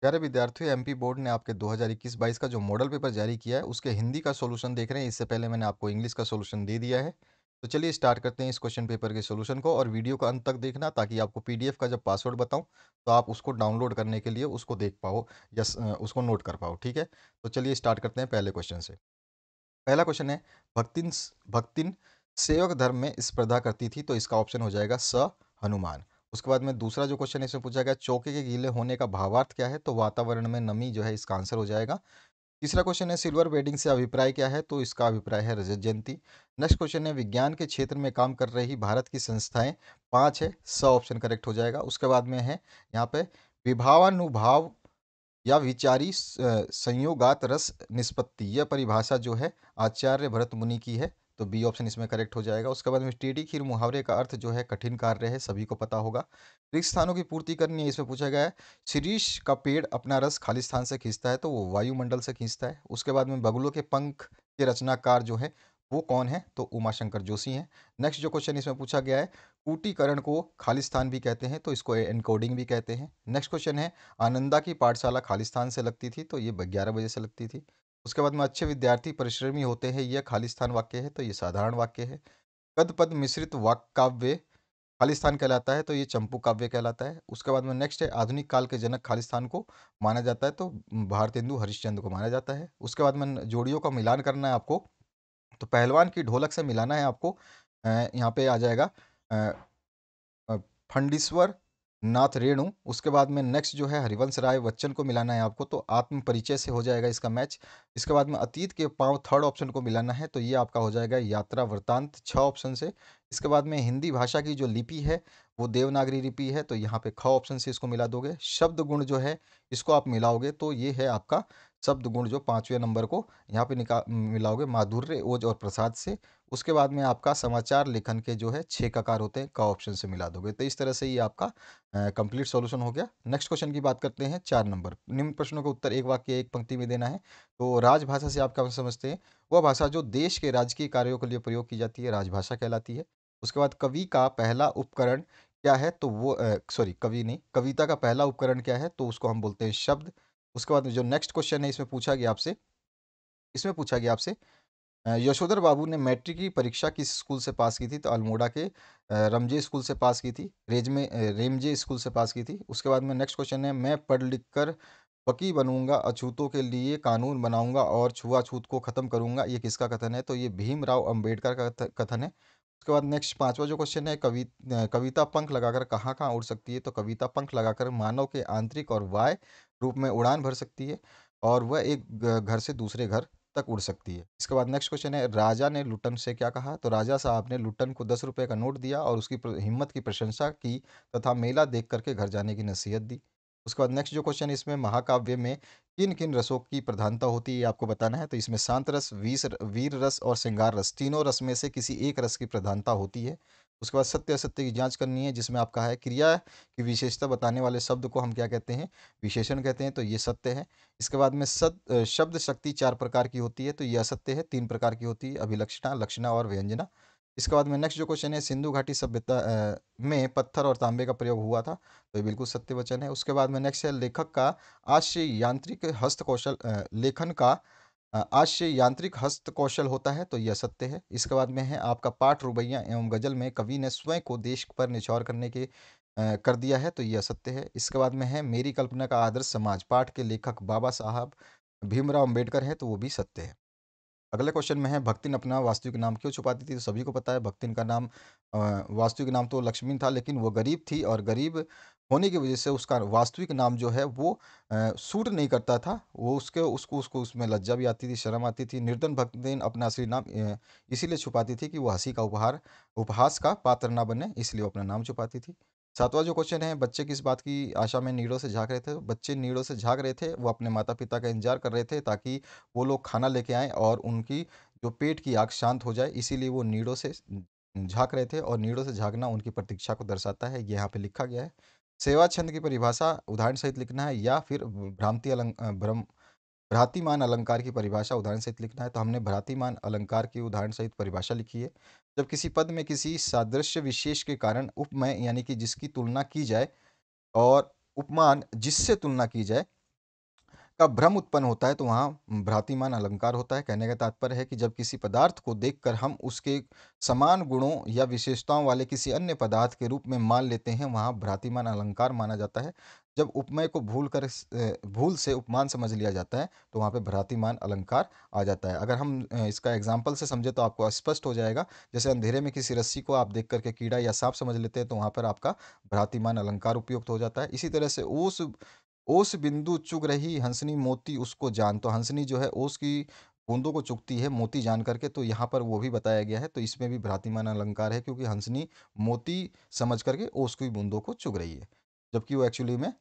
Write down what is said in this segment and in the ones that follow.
प्यारे विद्यार्थियों MP board ने आपके 2021-22 का जो मॉडल पेपर जारी किया है उसके हिंदी का सॉल्यूशन देख रहे हैं इससे पहले मैंने आपको इंग्लिश का सॉल्यूशन दे दिया है तो चलिए स्टार्ट करते हैं इस क्वेश्चन पेपर के सॉल्यूशन को और वीडियो का अंत तक देखना ताकि आपको पीडीएफ का जब पासवर्ड बताऊं तो आप उसको डाउनलोड करने के लिए उसको देख पाओ या उसको नोट कर पाओ ठीक है तो चलिए स्टार्ट करते हैं पहले क्वेश्चन से पहला क्वेश्चन है भक्तिन भक्तिन सेवक धर्म में स्पर्धा करती थी तो इसका ऑप्शन हो जाएगा स हनुमान उसके बाद में दूसरा जो क्वेश्चन इसमें पूछा गया चौके के गीले होने का भावार्थ क्या है तो वातावरण में नमी जो है इसका आंसर हो जाएगा तीसरा क्वेश्चन है सिल्वर वेडिंग से अभिप्राय क्या है तो इसका अभिप्राय है रजत जयंती नेक्स्ट क्वेश्चन है विज्ञान के क्षेत्र में काम कर रही भारत की संस्थाएं पांच है सौ ऑप्शन करेक्ट हो जाएगा उसके बाद में है यहाँ पे विभावानुभाव या विचारी संयोगात रस निष्पत्ति यह परिभाषा जो है आचार्य भरत मुनि की है तो बी ऑप्शन इसमें करेक्ट हो जाएगा उसके बाद में टेढ़ी खीर मुहावरे का अर्थ जो है कठिन कार्य है सभी को पता होगा रिक्त तो स्थानों की पूर्ति करनी है इसमें पूछा गया है शीरीष का पेड़ अपना रस खाली स्थान से खींचता है तो वो वायुमंडल से खींचता है उसके बाद में बगुलों के पंख के रचनाकार जो है वो कौन है तो उमाशंकर जोशी हैं नेक्स्ट जो क्वेश्चन इसमें पूछा गया है कूटीकरण को खालिस्तान भी कहते हैं तो इसको एनकोडिंग भी कहते हैं नेक्स्ट क्वेश्चन है आनंदा की पाठशाला खालिस्तान से लगती थी तो ये ग्यारह बजे से लगती थी उसके बाद में अच्छे विद्यार्थी परिश्रमी होते हैं यह खालिस्तान वाक्य है तो ये साधारण वाक्य है कद पद मिश्रित वाक काव्य खालिस्तान कहलाता है तो ये चंपू काव्य कहलाता है उसके बाद में नेक्स्ट है आधुनिक काल के जनक खालिस्तान को माना जाता है तो भारतेंदु हरिश्चंद्र को माना जाता है उसके बाद में जोड़ियों का मिलान करना है आपको तो पहलवान की ढोलक से मिलाना है आपको यहाँ पे आ जाएगा फंडीश्वर नाथ रेणु उसके बाद में नेक्स्ट जो है हरिवंश राय बच्चन को मिलाना है आपको तो आत्म परिचय से हो जाएगा इसका मैच इसके बाद में अतीत के पाँव थर्ड ऑप्शन को मिलाना है तो ये आपका हो जाएगा यात्रा वृतांत छ ऑप्शन से इसके बाद में हिंदी भाषा की जो लिपि है वो देवनागरी लिपि है तो यहाँ पे ख ऑप्शन से इसको मिला दोगे शब्द गुण जो है इसको आप मिलाओगे तो ये है आपका शब्द गुण जो पाँचवें नंबर को यहाँ पे निकाल मिलाओगे माधुर्य ओज और प्रसाद से उसके बाद में आपका समाचार लेखन के जो है छः ककार होते हैं का ऑप्शन से मिला दोगे तो इस तरह से ये आपका कंप्लीट सॉल्यूशन हो गया नेक्स्ट क्वेश्चन की बात करते हैं चार नंबर निम्न प्रश्नों का उत्तर एक वाक्य एक पंक्ति में देना है तो राजभाषा से आप क्या समझते हैं वह भाषा जो देश के राजकीय कार्यों के लिए प्रयोग की जाती है राजभाषा कहलाती है उसके बाद कवि का पहला उपकरण क्या है तो वो सॉरी कवि नहीं कविता का पहला उपकरण क्या है तो उसको हम बोलते हैं शब्द उसके बाद जो नेक्स्ट क्वेश्चन है इसमें पूछा गया आपसे इसमें पूछा गया आपसे यशोधर बाबू ने मैट्रिक की परीक्षा किस स्कूल से पास की थी तो अल्मोड़ा के रमजे स्कूल से पास की थी रेजमे रेमजे स्कूल से पास की थी उसके बाद में नेक्स्ट क्वेश्चन है मैं पढ़ लिख कर पकी बनूंगा अछूतों के लिए कानून बनाऊंगा और छुआछूत को ख़त्म करूंगा ये किसका कथन है तो ये भीमराव अंबेडकर का कथन है उसके बाद नेक्स्ट पांचवा जो क्वेश्चन है कवि कविता पंख लगाकर कहाँ कहाँ उड़ सकती है तो कविता पंख लगाकर मानव के आंतरिक और वाय रूप में उड़ान भर सकती है और वह एक घर से दूसरे घर तक उड़ सकती है इसके बाद नेक्स्ट क्वेश्चन है राजा ने लुटन से क्या कहा तो राजा साहब ने लुटन को दस रुपये का नोट दिया और उसकी हिम्मत की प्रशंसा की तथा मेला देख करके घर जाने की नसीहत दी उसके बाद नेक्स्ट जो क्वेश्चन इसमें महाकाव्य में किन किन रसों की प्रधानता होती है आपको बताना है तो इसमें शांत रस वीर वीर रस और श्रृंगार रस तीनों रस में से किसी एक रस की प्रधानता होती है उसके बाद सत्य असत्य की जांच करनी है जिसमें आपका है क्रिया की विशेषता बताने वाले शब्द को हम क्या कहते हैं विशेषण कहते हैं तो ये सत्य है इसके बाद में सत शब्द शक्ति चार प्रकार की होती है तो ये असत्य है तीन प्रकार की होती है अभिलक्षणा लक्षणा और व्यंजना इसके बाद में नेक्स्ट जो क्वेश्चन है सिंधु घाटी सभ्यता में पत्थर और तांबे का प्रयोग हुआ था तो ये बिल्कुल सत्य वचन है उसके बाद में नेक्स्ट है लेखक का आश्रय यांत्रिक हस्त कौशल लेखन का आश्रय यांत्रिक हस्त कौशल होता है तो यह सत्य है इसके बाद में है आपका पाठ रुबैया एवं गजल में कवि ने स्वयं को देश पर निछौर करने के कर दिया है तो यह सत्य है इसके बाद में है मेरी कल्पना का आदर्श समाज पाठ के लेखक बाबा साहब भीमराव अम्बेडकर है तो वो भी सत्य है अगले क्वेश्चन में है भक्तिन अपना वास्तविक नाम क्यों छुपाती थी तो सभी को पता है भक्तिन का नाम वास्तविक नाम तो लक्ष्मी था लेकिन वो गरीब थी और गरीब होने की वजह से उसका वास्तविक नाम जो है वो सूट नहीं करता था वो उसके उसको उसको उसमें लज्जा भी आती थी शर्म आती थी निर्धन भक्तिन अपना असली नाम इसीलिए छुपाती थी कि वो हंसी का उपहार उपहास का पात्र ना बने इसलिए वो अपना नाम छुपाती थी सातवां जो क्वेश्चन है बच्चे किस बात की आशा में नीड़ों से झाँक रहे थे बच्चे नीड़ों से झाँक रहे थे वो अपने माता पिता का इंतजार कर रहे थे ताकि वो लोग खाना लेके आएँ और उनकी जो पेट की आग शांत हो जाए इसीलिए वो नीड़ों से झाँक रहे थे और नीड़ों से झाँकना उनकी प्रतीक्षा को दर्शाता है ये यहाँ पे लिखा गया है सेवा छंद की परिभाषा उदाहरण सहित लिखना है या फिर भ्रांति अलंक भ्रम भ्रातिमान अलंकार की परिभाषा उदाहरण सहित लिखना है तो हमने भ्रातिमान अलंकार की उदाहरण सहित परिभाषा लिखी है जब किसी पद में किसी सादृश्य विशेष के कारण उपमय यानी कि जिसकी तुलना की जाए और उपमान जिससे तुलना की जाए का भ्रम उत्पन्न होता है तो वहाँ भ्रातिमान अलंकार होता है कहने का तात्पर्य है कि जब किसी पदार्थ को देखकर हम उसके समान गुणों या विशेषताओं वाले किसी अन्य पदार्थ के रूप में मान लेते हैं वहाँ भ्रातिमान अलंकार माना जाता है जब उपमय को भूल कर भूल से उपमान समझ लिया जाता है तो वहाँ पे भ्रातिमान अलंकार आ जाता है अगर हम इसका एग्जाम्पल से समझे तो आपको स्पष्ट हो जाएगा जैसे अंधेरे में किसी रस्सी को आप देख करके कीड़ा या सांप समझ लेते हैं तो वहाँ पर आपका भ्रातिमान अलंकार उपयुक्त हो जाता है इसी तरह से उस ओस बिंदु चुग रही हंसनी मोती उसको जान तो हंसनी जो है ओस की बूंदों को चुगती है मोती जान करके तो यहाँ पर वो भी बताया गया है तो इसमें भी भ्रातिमान अलंकार है क्योंकि हंसनी मोती समझ करके ओस की बूंदों को चुग रही है जबकि वो एक्चुअली में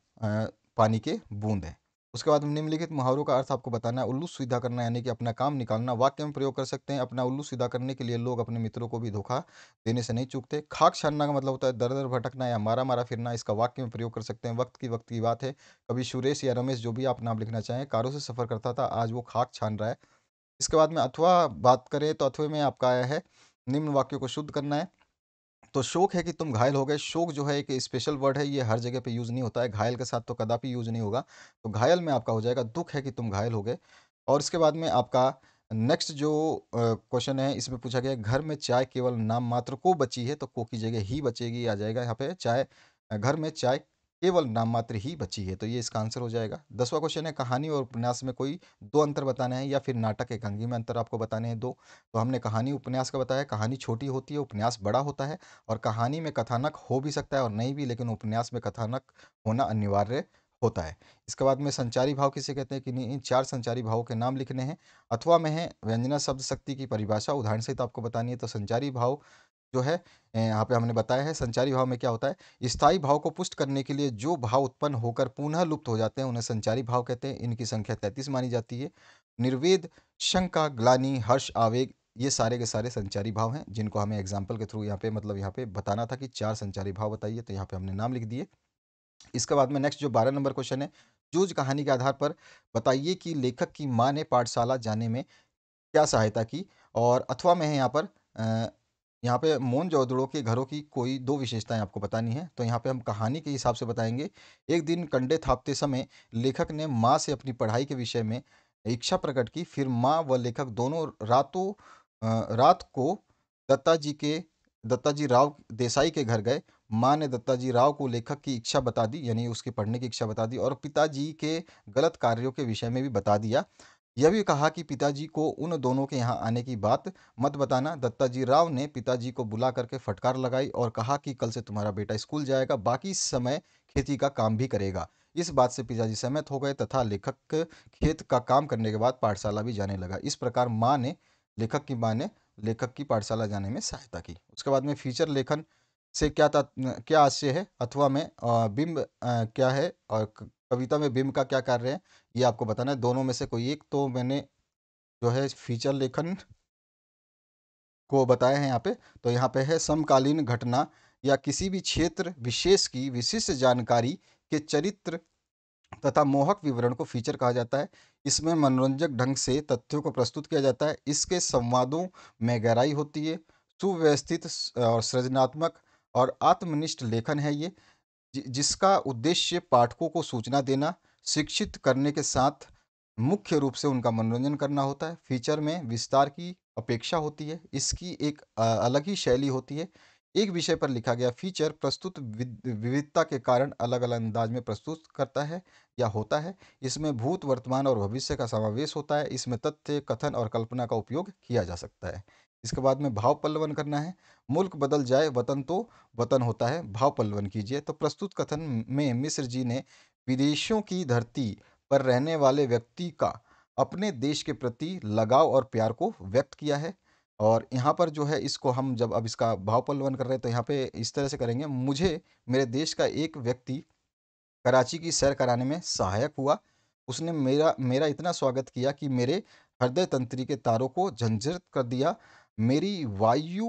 पानी के बूंद हैं उसके बाद निम्नलिखित मुहावरों का अर्थ आपको बताना है उल्लू सीधा करना यानी कि अपना काम निकालना वाक्य में प्रयोग कर सकते हैं अपना उल्लू सीधा करने के लिए लोग अपने मित्रों को भी धोखा देने से नहीं चूकते खाक छानना का मतलब होता है दर दर भटकना या मारा मारा फिरना इसका वाक्य में प्रयोग कर सकते हैं वक्त की वक्त की बात है कभी सुरेश या रमेश जो भी आप नाम लिखना चाहें कारों से सफ़र करता था आज वो खाक छान रहा है इसके बाद में अथवा बात करें तो अथवे में आपका आया है निम्न वाक्यों को शुद्ध करना है तो शोक है कि तुम घायल हो गए, शोक जो है एक स्पेशल वर्ड है, ये हर जगह पे यूज़ नहीं होता है, घायल के साथ तो कदापि यूज़ नहीं होगा। तो घायल में आपका हो जाएगा, दुख है कि तुम घायल हो गए और इसके बाद में आपका नेक्स्ट जो क्वेश्चन है इसमें पूछा गया घर में चाय केवल नाम मात्र को बची है, तो को की जगह ही बचेगी आ जाएगा यहाँ पे चाय घर में चाय केवल नाम मात्र ही बची है तो ये इसका आंसर हो जाएगा दसवां क्वेश्चन है कहानी और उपन्यास में कोई दो अंतर बताना है या फिर नाटक एक अंगी में अंतर आपको बताने हैं दो तो हमने कहानी उपन्यास का बताया कहानी छोटी होती है उपन्यास बड़ा होता है और कहानी में कथानक हो भी सकता है और नहीं भी लेकिन उपन्यास में कथानक होना अनिवार्य होता है इसके बाद में संचारी भाव किसे कहते हैं कि इन चार संचारी भावों के नाम लिखने हैं अथवा में है व्यंजना शब्द शक्ति की परिभाषा उदाहरण सहित आपको बतानी है तो संचारी भाव जो है यहाँ पे हमने बताया है संचारी भाव में क्या होता है स्थायी भाव को पुष्ट करने के लिए जो भाव उत्पन्न होकर पुनः लुप्त हो जाते हैं उन्हें संचारी भाव कहते हैं इनकी संख्या तैंतीस मानी जाती है निर्वेद शंका ग्लानी हर्ष आवेग ये सारे के सारे संचारी भाव हैं जिनको हमें एग्जाम्पल के थ्रू यहाँ पे मतलब यहाँ पे बताना था कि चार संचारी भाव बताइए तो यहाँ पे हमने नाम लिख दिए इसके बाद में नेक्स्ट जो बारह नंबर क्वेश्चन है जूझ कहानी के आधार पर बताइए कि लेखक की माँ ने पाठशाला जाने में क्या सहायता की और अथवा में है यहाँ पर यहाँ पे मोहन जोदड़ों के घरों की कोई दो विशेषताएं आपको बतानी है तो यहाँ पे हम कहानी के हिसाब से बताएंगे एक दिन कंडे थापते समय लेखक ने माँ से अपनी पढ़ाई के विषय में इच्छा प्रकट की फिर माँ व लेखक दोनों रातों रात को दत्ता जी के दत्ता जी राव देसाई के घर गए माँ ने दत्ता जी राव को लेखक की इच्छा बता दी यानी उसके पढ़ने की इच्छा बता दी और पिताजी के गलत कार्यों के विषय में भी बता दिया यह भी कहा कि पिताजी को उन दोनों के यहाँ आने की बात मत बताना दत्ताजी राव ने पिताजी को बुला करके फटकार लगाई और कहा कि कल से तुम्हारा बेटा स्कूल जाएगा बाकी समय खेती का काम भी करेगा इस बात से पिताजी सहमत हो गए तथा लेखक खेत का काम करने के बाद पाठशाला भी जाने लगा इस प्रकार माँ ने लेखक की माँ ने लेखक की पाठशाला जाने में सहायता की उसके बाद में फीचर लेखन से क्या क्या आशय है अथवा में बिंब क्या है और कविता में बिंब का क्या कर रहे हैं ये आपको बताना है दोनों में से कोई एक तो मैंने जो है फीचर लेखन को बताया है यहाँ पे तो यहाँ पे है समकालीन घटना या किसी भी क्षेत्र विशेष की विशिष्ट जानकारी के चरित्र तथा मोहक विवरण को फीचर कहा जाता है इसमें मनोरंजक ढंग से तथ्यों को प्रस्तुत किया जाता है इसके संवादों में गहराई होती है सुव्यवस्थित और सृजनात्मक और आत्मनिष्ठ लेखन है ये जिसका उद्देश्य पाठकों को सूचना देना शिक्षित करने के साथ मुख्य रूप से उनका मनोरंजन करना होता है फीचर में विस्तार की अपेक्षा होती है इसकी एक अलग ही शैली होती है एक विषय पर लिखा गया फीचर प्रस्तुत विविधता के कारण अलग अलग अंदाज में प्रस्तुत करता है या होता है इसमें भूत वर्तमान और भविष्य का समावेश होता है इसमें तथ्य कथन और कल्पना का उपयोग किया जा सकता है इसके बाद में भाव पल्लवन करना है मुल्क बदल जाए वतन तो वतन होता है भाव पल्लवन कीजिए तो प्रस्तुत कथन में मिश्र जी ने विदेशों की धरती पर रहने वाले व्यक्ति का अपने देश के प्रति लगाव और प्यार को व्यक्त किया है और यहाँ पर जो है इसको हम जब अब इसका भाव पल्लवन कर रहे हैं तो यहाँ पे इस तरह से करेंगे मुझे मेरे देश का एक व्यक्ति कराची की सैर कराने में सहायक हुआ उसने मेरा मेरा इतना स्वागत किया कि मेरे हृदय तंत्री के तारों को झंझट कर दिया मेरी वायु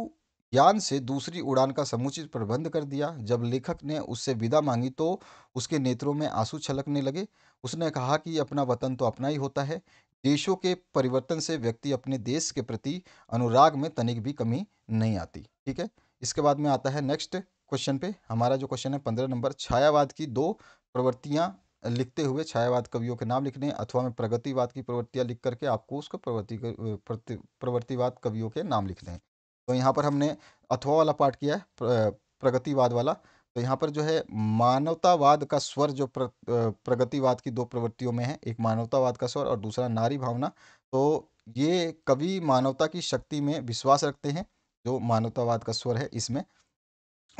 ज्ञान से दूसरी उड़ान का समुचित प्रबंध कर दिया जब लेखक ने उससे विदा मांगी तो उसके नेत्रों में आंसू छलकने लगे उसने कहा कि अपना वतन तो अपना ही होता है देशों के परिवर्तन से व्यक्ति अपने देश के प्रति अनुराग में तनिक भी कमी नहीं आती ठीक है इसके बाद में आता है नेक्स्ट क्वेश्चन पे हमारा जो क्वेश्चन है पंद्रह नंबर छायावाद की दो प्रवृत्तियाँ लिखते हुए छायावाद कवियों के नाम लिखने अथवा में प्रगतिवाद की प्रवृत्तियाँ लिख करके आपको उसको प्रवृत्ति प्रवृत्तिवाद कवियों के नाम लिखने हैं तो यहाँ पर हमने अथवा वाला पाठ किया है प्रगतिवाद वाला तो यहाँ पर जो है मानवतावाद का स्वर जो प्र, प्रगतिवाद की दो प्रवृत्तियों में है एक मानवतावाद का स्वर और दूसरा नारी भावना तो ये कवि मानवता की शक्ति में विश्वास रखते हैं जो मानवतावाद का स्वर है इसमें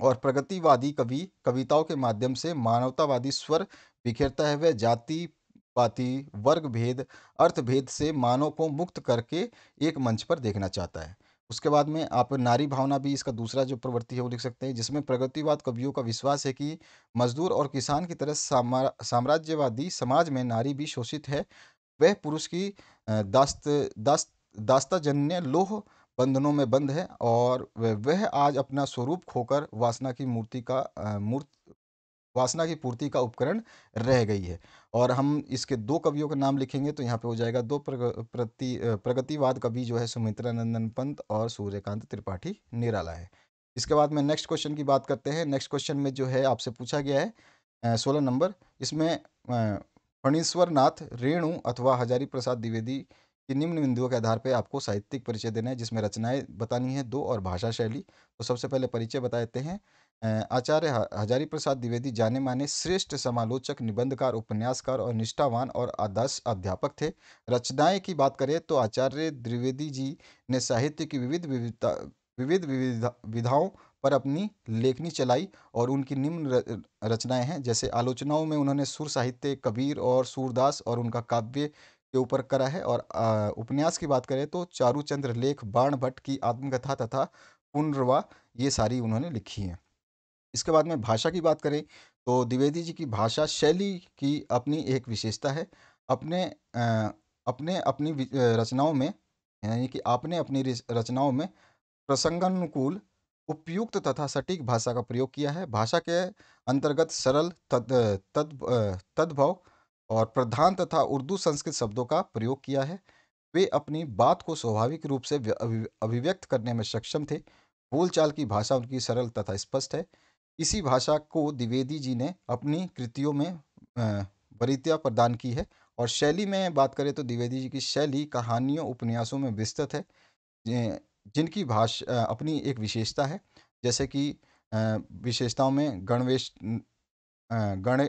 और प्रगतिवादी कवि कविताओं के माध्यम से मानवतावादी स्वर बिखेरता है वह जाति पाति वर्ग भेद भेद से मानव को मुक्त करके एक मंच पर देखना चाहता है उसके बाद में आप नारी भावना भी इसका दूसरा जो प्रवृत्ति है वो लिख सकते हैं जिसमें प्रगतिवाद कवियों का विश्वास है कि मजदूर और किसान की तरह साम्राज्यवादी समाज में नारी भी शोषित है वह पुरुष की दास्त दास्त दास्ताजन्य लोह बंधनों में बंद है और वह आज अपना स्वरूप खोकर वासना की मूर्ति का मूर्त वासना की पूर्ति का उपकरण रह गई है और हम इसके दो कवियों का नाम लिखेंगे तो यहाँ पे हो जाएगा दो प्रग, प्रति प्रगतिवाद कवि जो है सुमित्रा नंदन पंत और सूर्यकांत त्रिपाठी निराला है इसके बाद में नेक्स्ट क्वेश्चन की बात करते हैं नेक्स्ट क्वेश्चन में जो है आपसे पूछा गया है सोलह नंबर इसमें फणीश्वर नाथ रेणु अथवा हजारी प्रसाद द्विवेदी की निम्न बिंदुओं के आधार पर आपको साहित्यिक परिचय देना है जिसमें रचनाएं बतानी है दो और भाषा शैली तो सबसे पहले परिचय बता देते हैं आचार्य हजारी प्रसाद द्विवेदी जाने माने श्रेष्ठ समालोचक निबंधकार उपन्यासकार और निष्ठावान और आदर्श अध्यापक थे रचनाएं की बात करें तो आचार्य द्विवेदी जी ने साहित्य की विविध विविधता विविध विविधाओं पर अपनी लेखनी चलाई और उनकी निम्न रचनाएं हैं जैसे आलोचनाओं में उन्होंने सुर साहित्य कबीर और सूरदास और उनका काव्य के ऊपर करा है और उपन्यास की बात करें तो चारूचंद्र लेख बाण भट्ट की आत्मकथा तथा पुनर्वा ये सारी उन्होंने लिखी हैं इसके बाद में भाषा की बात करें तो द्विवेदी जी की भाषा शैली की अपनी एक विशेषता है अपने अपने अपनी रचनाओं में यानी कि आपने अपनी रचनाओं में प्रसंगानुकूल उपयुक्त तथा सटीक भाषा का प्रयोग किया है भाषा के अंतर्गत सरल तद तद तद्भव और प्रधान तथा उर्दू संस्कृत शब्दों का प्रयोग किया है वे अपनी बात को स्वाभाविक रूप से अभिव्यक्त करने में सक्षम थे बोलचाल की भाषा उनकी सरल तथा स्पष्ट है इसी भाषा को द्विवेदी जी ने अपनी कृतियों में वरीत्या प्रदान की है और शैली में बात करें तो द्विवेदी जी की शैली कहानियों उपन्यासों में विस्तृत है जिनकी भाषा अपनी एक विशेषता है जैसे कि विशेषताओं में गणवेश गण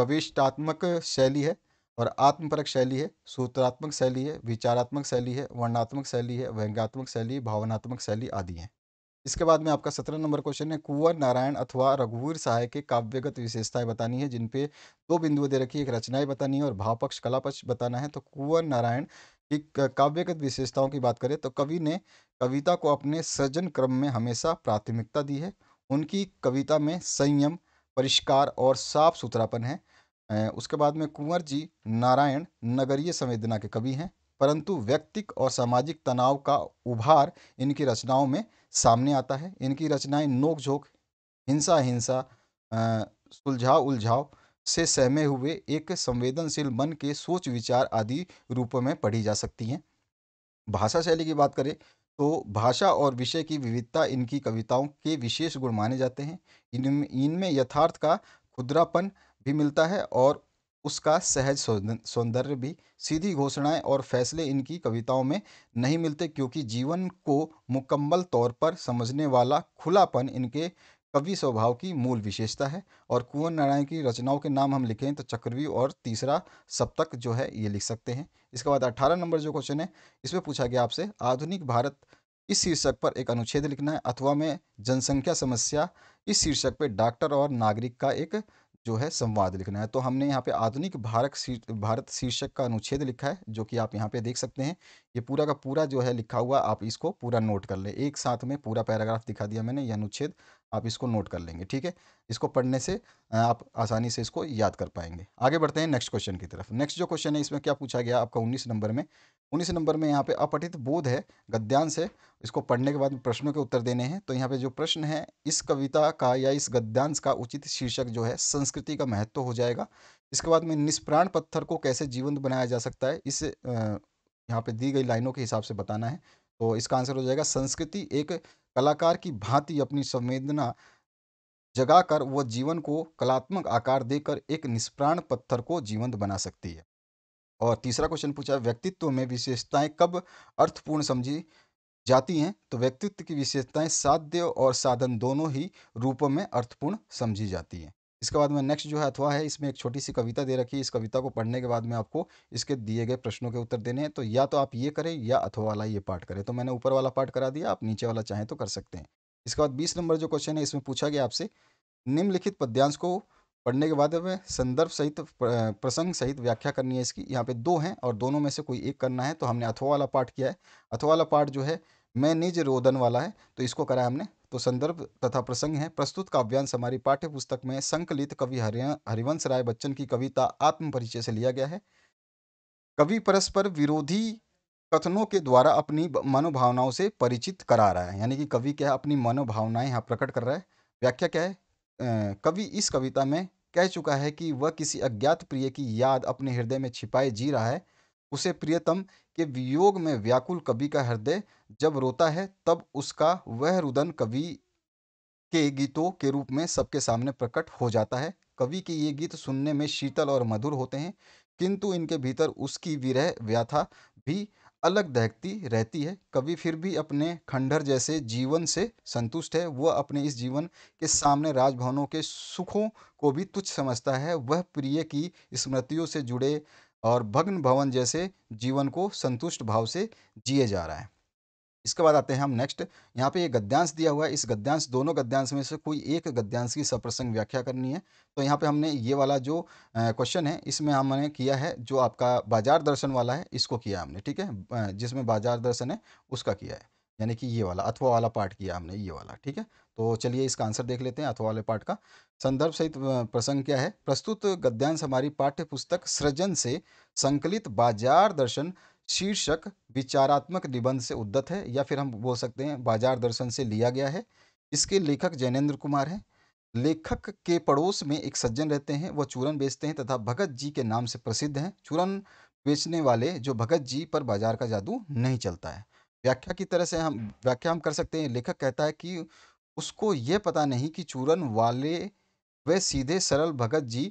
गवेष्टात्मक शैली है और आत्मपरक शैली है सूत्रात्मक शैली है विचारात्मक शैली है वर्णात्मक शैली है व्यंग्यात्मक शैली भावनात्मक शैली आदि हैं इसके बाद में आपका सत्रह नंबर क्वेश्चन है कुंवर नारायण अथवा रघुवीर सहाय के काव्यगत विशेषताएं बतानी है जिनपे दो बिंदु दे रखी है एक रचनाएं बतानी है और भावपक्ष कलापक्ष बताना है तो कुंवर नारायण की काव्यगत विशेषताओं की बात करें तो कवि ने कविता को अपने सृजन क्रम में हमेशा प्राथमिकता दी है उनकी कविता में संयम परिष्कार और साफ सुथरापन है उसके बाद में कुंवर जी नारायण नगरीय संवेदना के कवि हैं परंतु व्यक्तिक और सामाजिक तनाव का उभार इनकी रचनाओं में सामने आता है इनकी रचनाएं नोक झोंक हिंसा हिंसा सुलझाव उलझाव से सहमे हुए एक संवेदनशील मन के सोच विचार आदि रूपों में पढ़ी जा सकती हैं भाषा शैली की बात करें तो भाषा और विषय की विविधता इनकी कविताओं के विशेष गुण माने जाते हैं इन इनमें यथार्थ का खुदरापन भी मिलता है और उसका सहज सौंदर्य भी सीधी घोषणाएं और फैसले इनकी कविताओं में नहीं मिलते क्योंकि जीवन को मुकम्मल तौर पर समझने वाला खुलापन इनके कवि स्वभाव की मूल विशेषता है और कुंवर नारायण की रचनाओं के नाम हम लिखें तो चक्रवी और तीसरा सप्तक जो है ये लिख सकते हैं इसके बाद अट्ठारह नंबर जो क्वेश्चन है इसमें पूछा गया आपसे आधुनिक भारत इस शीर्षक पर एक अनुच्छेद लिखना है अथवा में जनसंख्या समस्या इस शीर्षक पर डॉक्टर और नागरिक का एक जो है संवाद लिखना है तो हमने यहाँ पे आधुनिक भारत भारत शीर्षक का अनुच्छेद लिखा है जो कि आप यहाँ पे देख सकते हैं ये पूरा का पूरा जो है लिखा हुआ आप इसको पूरा नोट कर ले एक साथ में पूरा पैराग्राफ दिखा दिया मैंने ये अनुच्छेद आप इसको नोट कर लेंगे ठीक है इसको पढ़ने से आप आसानी से इसको याद कर पाएंगे आगे बढ़ते हैं नेक्स्ट क्वेश्चन की तरफ नेक्स्ट जो क्वेश्चन है इसमें क्या पूछा गया आपका उन्नीस नंबर में उन्नीस नंबर में यहाँ पे अपठित बोध है गद्यांश है इसको पढ़ने के बाद प्रश्नों के उत्तर देने हैं तो यहाँ पे जो प्रश्न है इस कविता का या इस गद्यांश का उचित शीर्षक जो है संस्कृति का महत्व हो जाएगा इसके बाद में निष्प्राण पत्थर को कैसे जीवंत बनाया जा सकता है इस यहाँ पे दी गई लाइनों के हिसाब से बताना है तो इसका आंसर हो जाएगा संस्कृति एक कलाकार की भांति अपनी संवेदना जगाकर वह जीवन को कलात्मक आकार देकर एक निष्प्राण पत्थर को जीवंत बना सकती है और तीसरा क्वेश्चन पूछा व्यक्तित्व में विशेषताएं कब अर्थपूर्ण समझी जाती हैं तो व्यक्तित्व की विशेषताएं साध्य और साधन दोनों ही रूपों में अर्थपूर्ण समझी जाती हैं इसके बाद में नेक्स्ट जो है अथवा है इसमें एक छोटी सी कविता दे रखी है इस कविता को पढ़ने के बाद में आपको इसके दिए गए प्रश्नों के उत्तर देने हैं तो या तो आप ये करें या अथवा वाला ये पाठ करें तो मैंने ऊपर वाला पाठ करा दिया आप नीचे वाला चाहें तो कर सकते हैं इसके बाद बीस नंबर जो क्वेश्चन है इसमें पूछा गया आपसे निम्नलिखित पद्यांश को पढ़ने के बाद में संदर्भ सहित प्रसंग सहित व्याख्या करनी है इसकी यहाँ पे दो हैं और दोनों में से कोई एक करना है तो हमने अथवा वाला पाठ किया है अथवा वाला पाठ जो है मैं निज रोदन वाला है तो इसको करा है हमने तो संदर्भ तथा प्रसंग है प्रस्तुत काव्यांश हमारी पाठ्य पुस्तक में संकलित कवि हरिवंश राय बच्चन की कविता आत्म परिचय से लिया गया है कवि परस्पर विरोधी कथनों के द्वारा अपनी मनोभावनाओं से परिचित करा रहा है यानी कि कवि क्या है अपनी मनोभावनाएं यहाँ प्रकट कर रहा है व्याख्या क्या है कवि इस कविता में कह चुका है कि वह किसी अज्ञात प्रिय की याद अपने हृदय में छिपाए जी रहा है उसे प्रियतम के वियोग में व्याकुल कवि का हृदय जब रोता है तब उसका वह रुदन कवि के गीतों के रूप में सबके सामने प्रकट हो जाता है कवि के ये गीत सुनने में शीतल और मधुर होते हैं किंतु इनके भीतर उसकी विरह व्याथा भी अलग दहकती रहती है कवि फिर भी अपने खंडर जैसे जीवन से संतुष्ट है वह अपने इस जीवन के सामने राजभवनों के सुखों को भी तुच्छ समझता है वह प्रिय की स्मृतियों से जुड़े और भग्न भवन जैसे जीवन को संतुष्ट भाव से जिए जा रहा है इसके बाद आते हैं हम नेक्स्ट यहाँ पे ये गद्यांश दिया हुआ है इस गद्यांश दोनों गद्यांश में से कोई एक गद्यांश की सप्रसंग व्याख्या करनी है तो यहाँ पे हमने ये वाला जो क्वेश्चन है इसमें हमने किया है जो आपका बाजार दर्शन वाला है इसको किया हमने ठीक है जिसमें बाजार दर्शन है उसका किया है यानी कि ये वाला अथवा वाला पार्ट किया हमने ये वाला ठीक है तो चलिए इसका आंसर देख लेते हैं अथवा वाले पाठ का संदर्भ सहित प्रसंग क्या है प्रस्तुत गद्यांश हमारी पाठ्य पुस्तक सृजन से संकलित बाजार दर्शन शीर्षक विचारात्मक निबंध से उद्दत है या फिर हम बोल सकते हैं बाजार दर्शन से लिया गया है इसके लेखक जैनेन्द्र कुमार हैं लेखक के पड़ोस में एक सज्जन रहते हैं वह चूरन बेचते हैं तथा भगत जी के नाम से प्रसिद्ध हैं चूरन बेचने वाले जो भगत जी पर बाजार का जादू नहीं चलता है व्याख्या की तरह से हम व्याख्या हम कर सकते हैं लेखक कहता है कि उसको यह पता नहीं कि चूरन वाले वे सीधे सरल भगत जी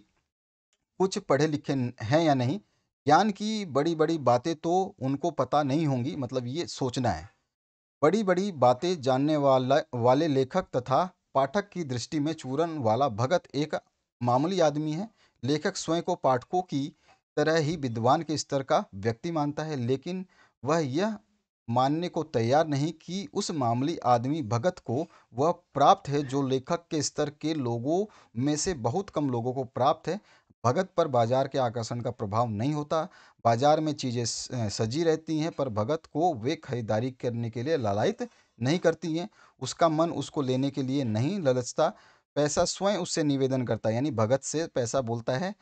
कुछ पढ़े लिखे हैं या नहीं ज्ञान की बड़ी बड़ी बातें तो उनको पता नहीं होंगी मतलब ये सोचना है बड़ी बड़ी बातें जानने वाला वाले लेखक तथा पाठक की दृष्टि में चूरन वाला भगत एक मामूली आदमी है लेखक स्वयं को पाठकों की तरह ही विद्वान के स्तर का व्यक्ति मानता है लेकिन वह यह मानने को तैयार नहीं कि उस मामली आदमी भगत को वह प्राप्त है जो लेखक के स्तर के लोगों में से बहुत कम लोगों को प्राप्त है भगत पर बाजार के आकर्षण का प्रभाव नहीं होता बाजार में चीज़ें सजी रहती हैं पर भगत को वे खरीदारी करने के लिए ललायत नहीं करती हैं उसका मन उसको लेने के लिए नहीं ललचता पैसा स्वयं उससे निवेदन करता है यानी भगत से पैसा बोलता है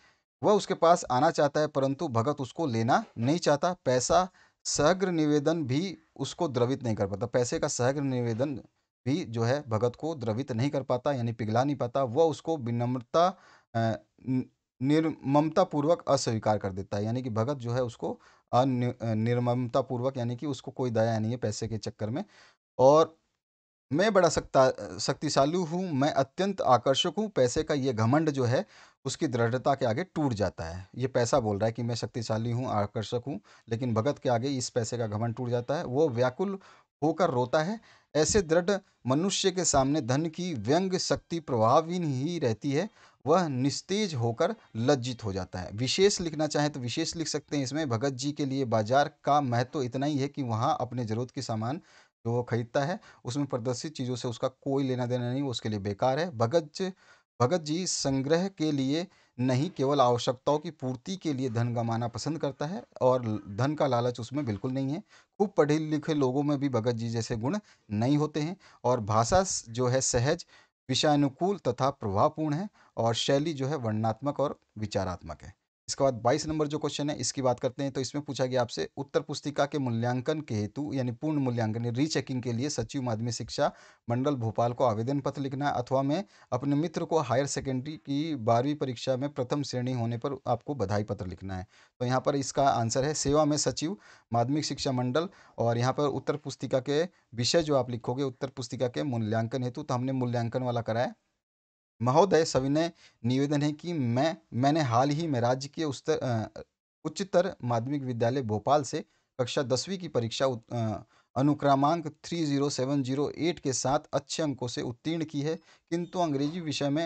वह उसके पास आना चाहता है परंतु भगत उसको लेना नहीं चाहता पैसा सहग्र निवेदन भी उसको द्रवित नहीं कर पाता पैसे का सहग्र निवेदन भी जो है भगत को द्रवित नहीं कर पाता यानी पिघला नहीं पाता वह उसको विनम्रता निर्ममतापूर्वक अस्वीकार कर देता है यानी कि भगत जो है उसको निर्ममतापूर्वक यानी कि उसको कोई दया नहीं है पैसे के चक्कर में और मैं बड़ा सकता शक्तिशाली हूँ मैं अत्यंत आकर्षक हूँ पैसे का ये घमंड जो है उसकी दृढ़ता के आगे टूट जाता है ये पैसा बोल रहा है कि मैं शक्तिशाली हूँ आकर्षक हूँ लेकिन भगत के आगे इस पैसे का घमन टूट जाता है वो व्याकुल होकर रोता है ऐसे दृढ़ मनुष्य के सामने धन की व्यंग शक्ति प्रभावहीन ही रहती है वह निस्तेज होकर लज्जित हो जाता है विशेष लिखना चाहे तो विशेष लिख सकते हैं इसमें भगत जी के लिए बाजार का महत्व तो इतना ही है कि वहाँ अपने जरूरत के सामान जो वो खरीदता है उसमें प्रदर्शित चीज़ों से उसका कोई लेना देना नहीं उसके लिए बेकार है भगत भगत जी संग्रह के लिए नहीं केवल आवश्यकताओं की पूर्ति के लिए धन गमाना पसंद करता है और धन का लालच उसमें बिल्कुल नहीं है खूब पढ़े लिखे लोगों में भी भगत जी जैसे गुण नहीं होते हैं और भाषा जो है सहज विषयानुकूल तथा प्रभावपूर्ण है और शैली जो है वर्णात्मक और विचारात्मक है इसके बाद 22 नंबर जो क्वेश्चन है इसकी बात करते हैं तो इसमें पूछा गया आपसे उत्तर पुस्तिका के मूल्यांकन के हेतु यानी पूर्ण मूल्यांकन रीचेकिंग के लिए सचिव माध्यमिक शिक्षा मंडल भोपाल को आवेदन पत्र लिखना है अथवा मैं अपने मित्र को हायर सेकेंडरी की बारहवीं परीक्षा में प्रथम श्रेणी होने पर आपको बधाई पत्र लिखना है तो यहाँ पर इसका आंसर है सेवा में सचिव माध्यमिक शिक्षा मंडल और यहाँ पर उत्तर पुस्तिका के विषय जो आप लिखोगे उत्तर पुस्तिका के मूल्यांकन हेतु तो हमने मूल्यांकन वाला कराया महोदय सविनय निवेदन है कि मैं मैंने हाल ही में राज्य के उत्तर उच्चतर माध्यमिक विद्यालय भोपाल से कक्षा दसवीं की परीक्षा अनुक्रमांक three zero seven zero eight के साथ अच्छे अंकों से उत्तीर्ण की है किंतु अंग्रेजी विषय में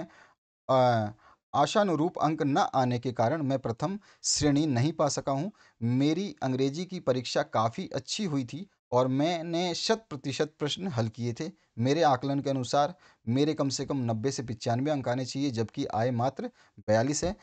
आशानुरूप अंक न आने के कारण मैं प्रथम श्रेणी नहीं पा सका हूँ मेरी अंग्रेजी की परीक्षा काफ़ी अच्छी हुई थी और मैंने शत प्रतिशत प्रश्न हल किए थे मेरे आकलन के अनुसार मेरे कम से कम नब्बे से पचानवे अंक आने चाहिए जबकि आय मात्र बयालीस है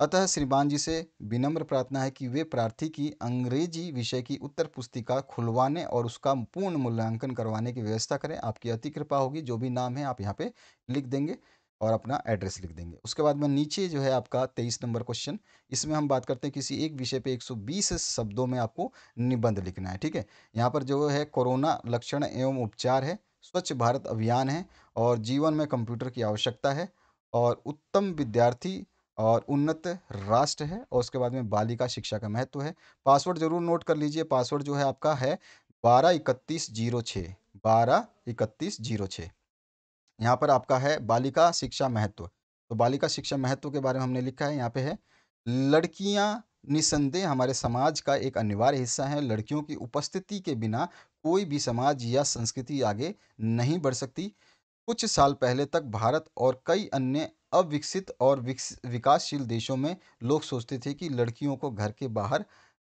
अतः श्रीमान जी से विनम्र प्रार्थना है कि वे प्रार्थी की अंग्रेजी विषय की उत्तर पुस्तिका खुलवाने और उसका पूर्ण मूल्यांकन करवाने की व्यवस्था करें आपकी अति कृपा होगी जो भी नाम है आप यहाँ पे लिख देंगे और अपना एड्रेस लिख देंगे उसके बाद में नीचे जो है आपका तेईस नंबर क्वेश्चन इसमें हम बात करते हैं किसी एक विषय पे 120 शब्दों में आपको निबंध लिखना है ठीक है यहाँ पर जो है कोरोना लक्षण एवं उपचार है स्वच्छ भारत अभियान है और जीवन में कंप्यूटर की आवश्यकता है और उत्तम विद्यार्थी और उन्नत राष्ट्र है और उसके बाद में बालिका शिक्षा का महत्व है पासवर्ड जरूर नोट कर लीजिए पासवर्ड जो है आपका है बारह इकतीस जीरो छः बारह इकतीस जीरो छः यहाँ पर आपका है बालिका शिक्षा महत्व तो बालिका शिक्षा महत्व के बारे में हमने लिखा है यहाँ पे है लड़कियाँ निसंदेह हमारे समाज का एक अनिवार्य हिस्सा है लड़कियों की उपस्थिति के बिना कोई भी समाज या संस्कृति आगे नहीं बढ़ सकती कुछ साल पहले तक भारत और कई अन्य अविकसित और विकासशील देशों में लोग सोचते थे कि लड़कियों को घर के बाहर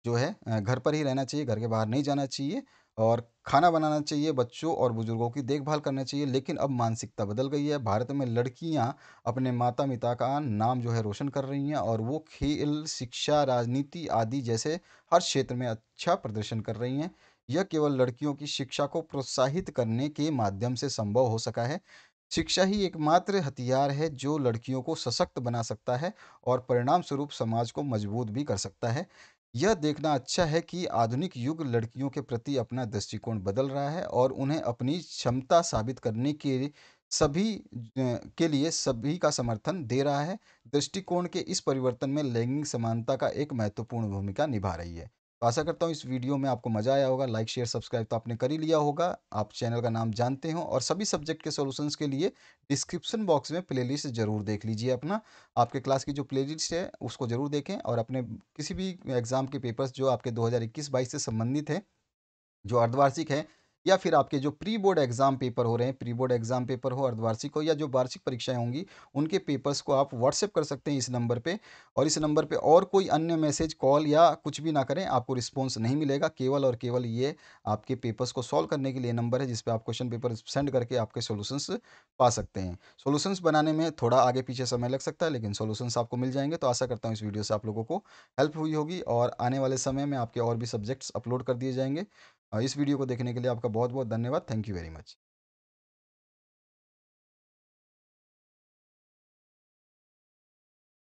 जो है घर पर ही रहना चाहिए घर के बाहर नहीं जाना चाहिए और खाना बनाना चाहिए बच्चों और बुज़ुर्गों की देखभाल करना चाहिए लेकिन अब मानसिकता बदल गई है भारत में लड़कियाँ अपने माता पिता का नाम जो है रोशन कर रही हैं और वो खेल शिक्षा राजनीति आदि जैसे हर क्षेत्र में अच्छा प्रदर्शन कर रही हैं यह केवल लड़कियों की शिक्षा को प्रोत्साहित करने के माध्यम से संभव हो सका है शिक्षा ही एकमात्र हथियार है जो लड़कियों को सशक्त बना सकता है और परिणाम स्वरूप समाज को मजबूत भी कर सकता है यह देखना अच्छा है कि आधुनिक युग लड़कियों के प्रति अपना दृष्टिकोण बदल रहा है और उन्हें अपनी क्षमता साबित करने के सभी के लिए सभी का समर्थन दे रहा है दृष्टिकोण के इस परिवर्तन में लैंगिक समानता का एक महत्वपूर्ण भूमिका निभा रही है आशा करता हूँ इस वीडियो में आपको मज़ा आया होगा लाइक शेयर सब्सक्राइब तो आपने कर ही लिया होगा आप चैनल का नाम जानते हो और सभी सब्जेक्ट के सॉल्यूशंस के लिए डिस्क्रिप्शन बॉक्स में प्लेलिस्ट ज़रूर देख लीजिए अपना आपके क्लास की जो प्लेलिस्ट है उसको ज़रूर देखें और अपने किसी भी एग्ज़ाम के पेपर्स जो आपके दो हज़ार से संबंधित हैं जो अर्धवार्षिक हैं या फिर आपके जो प्री बोर्ड एग्ज़ाम पेपर हो रहे हैं प्री बोर्ड एग्ज़ाम पेपर हो अर्धवार्षिक हो या जो वार्षिक परीक्षाएं होंगी उनके पेपर्स को आप व्हाट्सएप कर सकते हैं इस नंबर पे और इस नंबर पे और कोई अन्य मैसेज कॉल या कुछ भी ना करें आपको रिस्पॉन्स नहीं मिलेगा केवल और केवल ये आपके पेपर्स को सॉल्व करने के लिए नंबर है जिसपे आप क्वेश्चन पेपर सेंड करके आपके सोल्यूशंस पा सकते हैं सोल्यूशंस बनाने में थोड़ा आगे पीछे समय लग सकता है लेकिन सोल्यूशंस आपको मिल जाएंगे तो आशा करता हूँ इस वीडियो से आप लोगों को हेल्प हुई होगी और आने वाले समय में आपके और भी सब्जेक्ट्स अपलोड कर दिए जाएंगे इस वीडियो को देखने के लिए आपका बहुत बहुत धन्यवाद थैंक यू वेरी मच